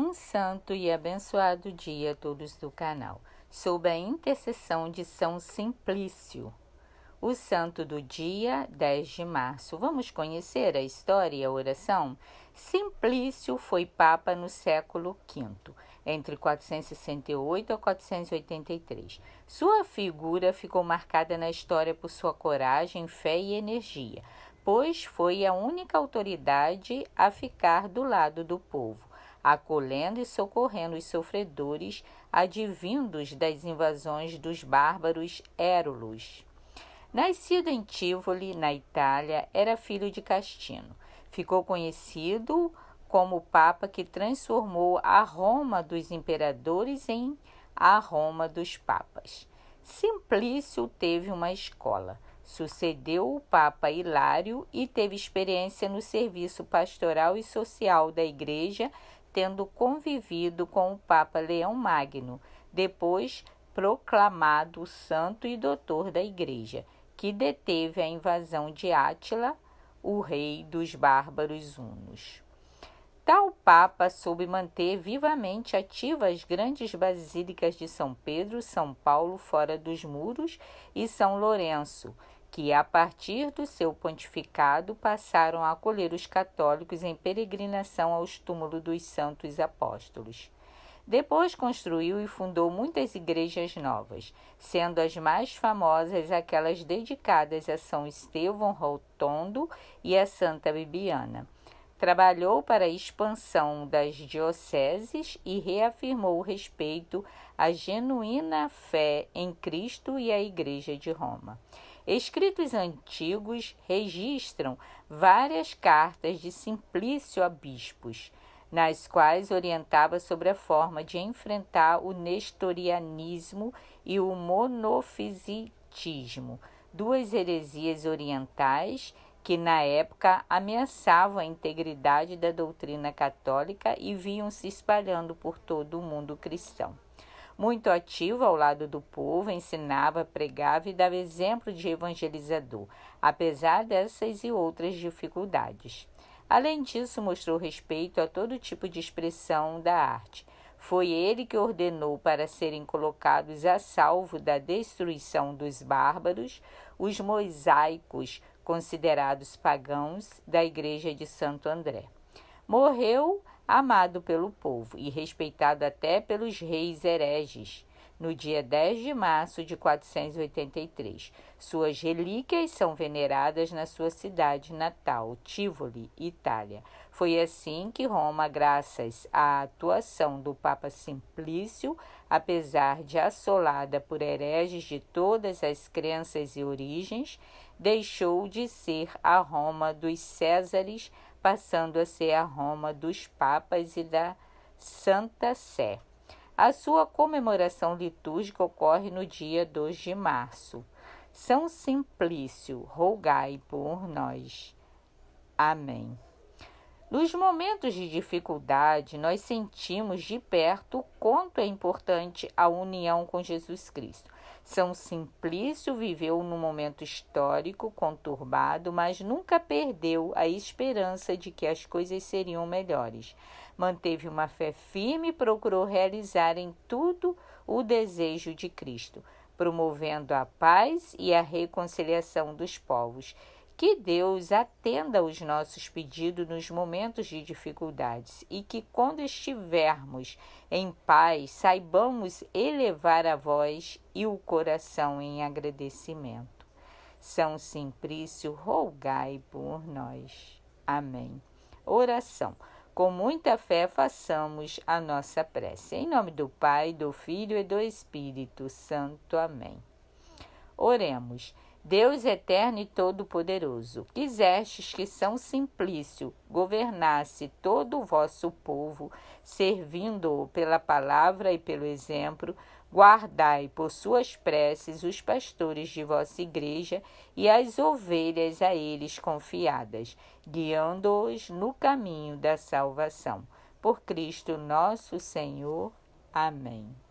Um santo e abençoado dia a todos do canal, sob a intercessão de São Simplício. O santo do dia 10 de março. Vamos conhecer a história e a oração? Simplício foi papa no século V, entre 468 a 483. Sua figura ficou marcada na história por sua coragem, fé e energia, pois foi a única autoridade a ficar do lado do povo acolhendo e socorrendo os sofredores advindos das invasões dos bárbaros érulos. Nascido em Tivoli, na Itália, era filho de Castino. Ficou conhecido como o Papa que transformou a Roma dos imperadores em a Roma dos papas. Simplício teve uma escola. Sucedeu o Papa Hilário e teve experiência no serviço pastoral e social da Igreja tendo convivido com o Papa Leão Magno, depois proclamado santo e doutor da Igreja, que deteve a invasão de Átila, o rei dos bárbaros hunos. Tal Papa soube manter vivamente ativas as grandes basílicas de São Pedro, São Paulo fora dos muros e São Lourenço, que, a partir do seu pontificado, passaram a acolher os católicos em peregrinação aos túmulos dos santos apóstolos. Depois construiu e fundou muitas igrejas novas, sendo as mais famosas aquelas dedicadas a São Estevão Rotondo e a Santa Bibiana. Trabalhou para a expansão das dioceses e reafirmou o respeito à genuína fé em Cristo e à Igreja de Roma. Escritos antigos registram várias cartas de Simplício a bispos, nas quais orientava sobre a forma de enfrentar o nestorianismo e o monofisitismo, duas heresias orientais que na época ameaçavam a integridade da doutrina católica e viam se espalhando por todo o mundo cristão. Muito ativo ao lado do povo, ensinava, pregava e dava exemplo de evangelizador, apesar dessas e outras dificuldades. Além disso, mostrou respeito a todo tipo de expressão da arte. Foi ele que ordenou para serem colocados a salvo da destruição dos bárbaros os mosaicos, considerados pagãos, da igreja de Santo André. Morreu amado pelo povo e respeitado até pelos reis hereges. No dia 10 de março de 483, suas relíquias são veneradas na sua cidade natal, Tivoli, Itália. Foi assim que Roma, graças à atuação do Papa Simplício, apesar de assolada por hereges de todas as crenças e origens, deixou de ser a Roma dos Césares passando a ser a Roma dos Papas e da Santa Sé. A sua comemoração litúrgica ocorre no dia 2 de março. São Simplício, rogai por nós. Amém. Nos momentos de dificuldade, nós sentimos de perto o quanto é importante a união com Jesus Cristo. São Simplício viveu num momento histórico conturbado, mas nunca perdeu a esperança de que as coisas seriam melhores. Manteve uma fé firme e procurou realizar em tudo o desejo de Cristo, promovendo a paz e a reconciliação dos povos. Que Deus atenda os nossos pedidos nos momentos de dificuldades e que, quando estivermos em paz, saibamos elevar a voz e o coração em agradecimento. São Simplício, rogai por nós. Amém. Oração. Com muita fé, façamos a nossa prece. Em nome do Pai, do Filho e do Espírito Santo. Amém. Oremos. Deus eterno e todo-poderoso, quisestes que São Simplício governasse todo o vosso povo, servindo-o pela palavra e pelo exemplo, guardai por suas preces os pastores de vossa igreja e as ovelhas a eles confiadas, guiando-os no caminho da salvação. Por Cristo nosso Senhor. Amém.